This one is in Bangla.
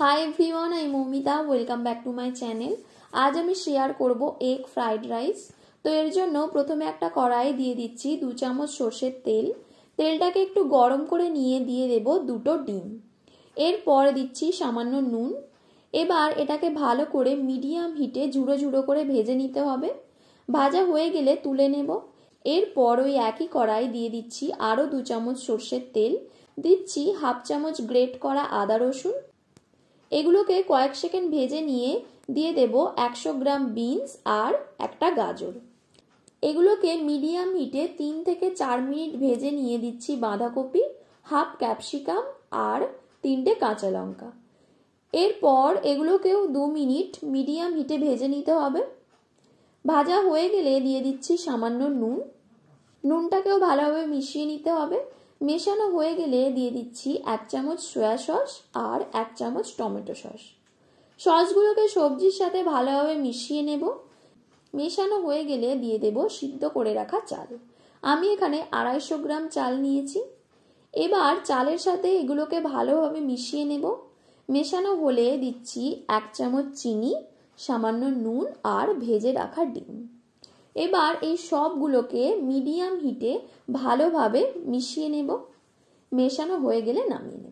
high everyone I Moumita welcome back to my channel আজ আমি শেয়ার করব এগ ফ্রাইড রাইস তো এর জন্য প্রথমে একটা কড়াই দিয়ে দিচ্ছি দু চামচ সর্ষের তেল তেলটাকে একটু গরম করে নিয়ে দিয়ে দেব দুটো ডিম এরপর দিচ্ছি সামান্য নুন এবার এটাকে ভালো করে মিডিয়াম হিটে ঝুড়ো ঝুড়ো করে ভেজে নিতে হবে ভাজা হয়ে গেলে তুলে নেব এরপর ওই একই কড়াই দিয়ে দিচ্ছি আরও দু চামচ সর্ষের তেল দিচ্ছি হাফ চামচ গ্রেট করা আদা রসুন এগুলোকে কয়েক সেকেন্ড ভেজে নিয়ে দিয়ে দেব একশো গ্রাম বিনস আর একটা গাজর এগুলোকে মিডিয়াম হিটে তিন থেকে চার মিনিট ভেজে নিয়ে দিচ্ছি বাঁধাকপি হাফ ক্যাপসিকাম আর তিনটে কাঁচা লঙ্কা এরপর এগুলোকেও দু মিনিট মিডিয়াম হিটে ভেজে নিতে হবে ভাজা হয়ে গেলে দিয়ে দিচ্ছি সামান্য নুন নুনটাকেও ভালোভাবে মিশিয়ে নিতে হবে মেশানো হয়ে গেলে দিয়ে দিচ্ছি এক চামচ সয়া সস আর এক চামচ টমেটো সস সসগুলোকে সবজির সাথে ভালোভাবে মিশিয়ে নেব মেশানো হয়ে গেলে দিয়ে দেব সিদ্ধ করে রাখা চাল আমি এখানে আড়াইশো গ্রাম চাল নিয়েছি এবার চালের সাথে এগুলোকে ভালোভাবে মিশিয়ে নেব মেশানো হলে দিচ্ছি এক চামচ চিনি সামান্য নুন আর ভেজে রাখা ডিম এবার এই সবগুলোকে মিডিয়াম হিটে ভালোভাবে মিশিয়ে নেব মেশানো হয়ে গেলে নামিয়ে নেব